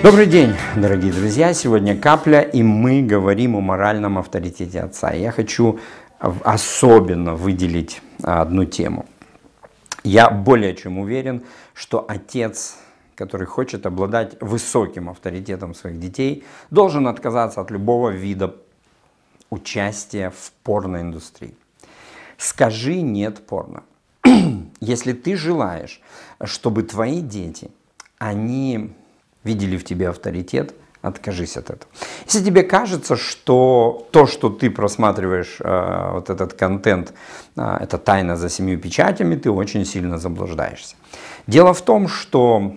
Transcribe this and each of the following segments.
Добрый день, дорогие друзья! Сегодня Капля, и мы говорим о моральном авторитете отца. Я хочу особенно выделить а, одну тему. Я более чем уверен, что отец, который хочет обладать высоким авторитетом своих детей, должен отказаться от любого вида участия в порноиндустрии. Скажи «нет» порно. Если ты желаешь, чтобы твои дети, они видели в тебе авторитет, откажись от этого. Если тебе кажется, что то, что ты просматриваешь э, вот этот контент, э, это тайна за семью печатями, ты очень сильно заблуждаешься. Дело в том, что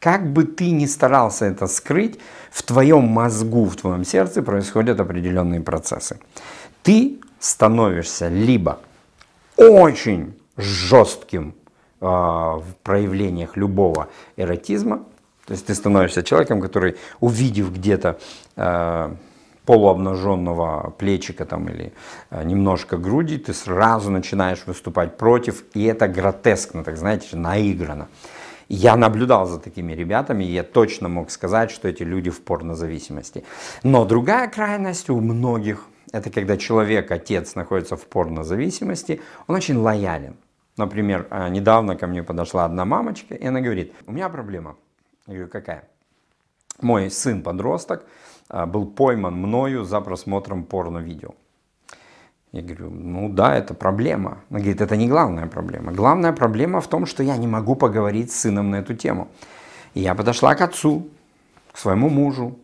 как бы ты ни старался это скрыть, в твоем мозгу, в твоем сердце происходят определенные процессы. Ты становишься либо очень жестким э, в проявлениях любого эротизма, то есть ты становишься человеком, который, увидев где-то э, полуобнаженного плечика там, или э, немножко груди, ты сразу начинаешь выступать против, и это гротескно, так знаете, наиграно. Я наблюдал за такими ребятами, и я точно мог сказать, что эти люди в порнозависимости. Но другая крайность у многих, это когда человек, отец, находится в порнозависимости, он очень лоялен. Например, э, недавно ко мне подошла одна мамочка, и она говорит, у меня проблема, я говорю, какая? Мой сын-подросток а, был пойман мною за просмотром порно-видео. Я говорю, ну да, это проблема. Она говорит, это не главная проблема. Главная проблема в том, что я не могу поговорить с сыном на эту тему. И я подошла к отцу, к своему мужу,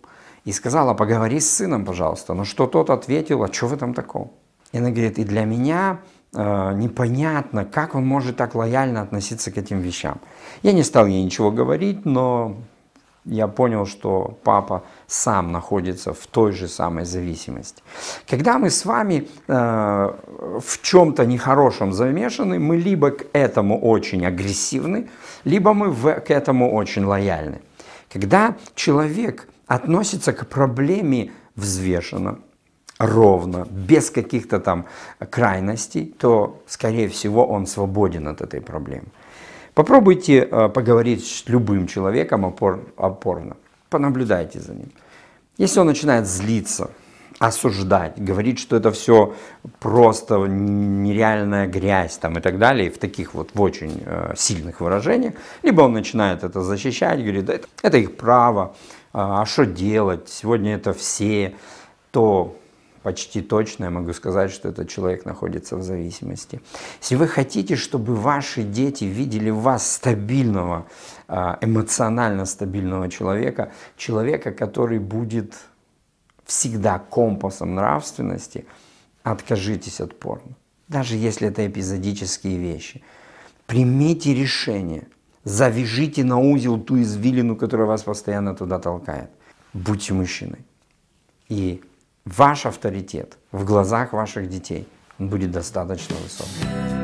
и сказала, поговори с сыном, пожалуйста. Но что тот ответил, а что в этом такого? И она говорит, и для меня Э, непонятно, как он может так лояльно относиться к этим вещам. Я не стал ей ничего говорить, но я понял, что папа сам находится в той же самой зависимости. Когда мы с вами э, в чем-то нехорошем замешаны, мы либо к этому очень агрессивны, либо мы в, к этому очень лояльны. Когда человек относится к проблеме взвешенно, ровно, без каких-то там крайностей, то, скорее всего, он свободен от этой проблемы. Попробуйте э, поговорить с любым человеком опор, опорно, понаблюдайте за ним. Если он начинает злиться, осуждать, говорить, что это все просто нереальная грязь там, и так далее, в таких вот в очень э, сильных выражениях, либо он начинает это защищать, говорит, да это, это их право, а, а что делать, сегодня это все, то почти точно я могу сказать, что этот человек находится в зависимости. Если вы хотите, чтобы ваши дети видели вас стабильного, а, эмоционально стабильного человека, человека, который будет всегда компасом нравственности, откажитесь от порно. Даже если это эпизодические вещи. Примите решение. Завяжите на узел ту извилину, которая вас постоянно туда толкает. Будьте мужчиной. И ваш авторитет в глазах ваших детей будет достаточно высоким.